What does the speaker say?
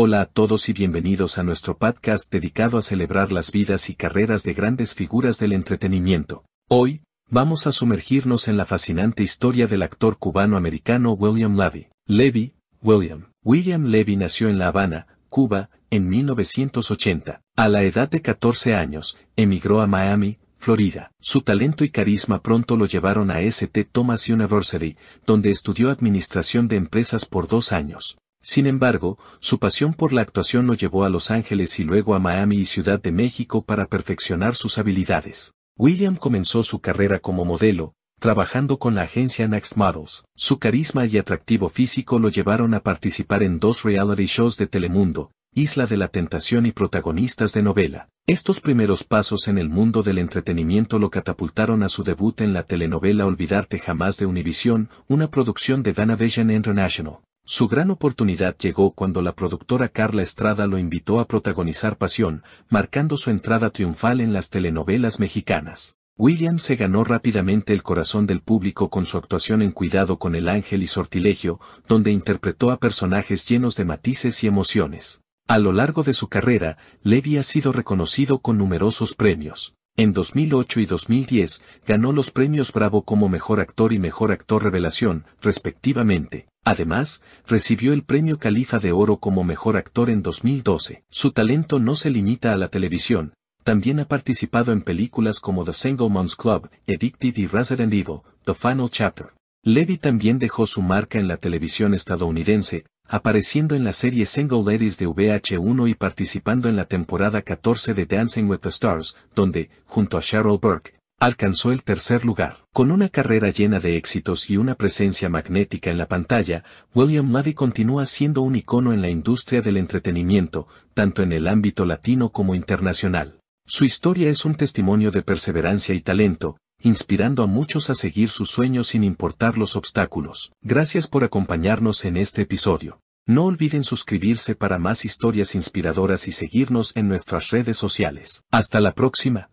Hola a todos y bienvenidos a nuestro podcast dedicado a celebrar las vidas y carreras de grandes figuras del entretenimiento. Hoy, vamos a sumergirnos en la fascinante historia del actor cubano-americano William Levy. Levy, William. William Levy nació en La Habana, Cuba, en 1980. A la edad de 14 años, emigró a Miami, Florida. Su talento y carisma pronto lo llevaron a St. Thomas University, donde estudió Administración de Empresas por dos años. Sin embargo, su pasión por la actuación lo llevó a Los Ángeles y luego a Miami y Ciudad de México para perfeccionar sus habilidades. William comenzó su carrera como modelo, trabajando con la agencia Next Models. Su carisma y atractivo físico lo llevaron a participar en dos reality shows de Telemundo, Isla de la Tentación y protagonistas de novela. Estos primeros pasos en el mundo del entretenimiento lo catapultaron a su debut en la telenovela Olvidarte Jamás de Univisión, una producción de Dana International. Su gran oportunidad llegó cuando la productora Carla Estrada lo invitó a protagonizar Pasión, marcando su entrada triunfal en las telenovelas mexicanas. William se ganó rápidamente el corazón del público con su actuación en Cuidado con el Ángel y Sortilegio, donde interpretó a personajes llenos de matices y emociones. A lo largo de su carrera, Levy ha sido reconocido con numerosos premios. En 2008 y 2010, ganó los premios Bravo como Mejor Actor y Mejor Actor Revelación, respectivamente. Además, recibió el premio Califa de Oro como Mejor Actor en 2012. Su talento no se limita a la televisión, también ha participado en películas como The Single Moms Club, Addicted y Resident Evil, The Final Chapter. Levy también dejó su marca en la televisión estadounidense, apareciendo en la serie Single Ladies de VH1 y participando en la temporada 14 de Dancing with the Stars, donde, junto a Sheryl Burke, alcanzó el tercer lugar. Con una carrera llena de éxitos y una presencia magnética en la pantalla, William Luddy continúa siendo un icono en la industria del entretenimiento, tanto en el ámbito latino como internacional. Su historia es un testimonio de perseverancia y talento, inspirando a muchos a seguir sus sueños sin importar los obstáculos. Gracias por acompañarnos en este episodio. No olviden suscribirse para más historias inspiradoras y seguirnos en nuestras redes sociales. Hasta la próxima.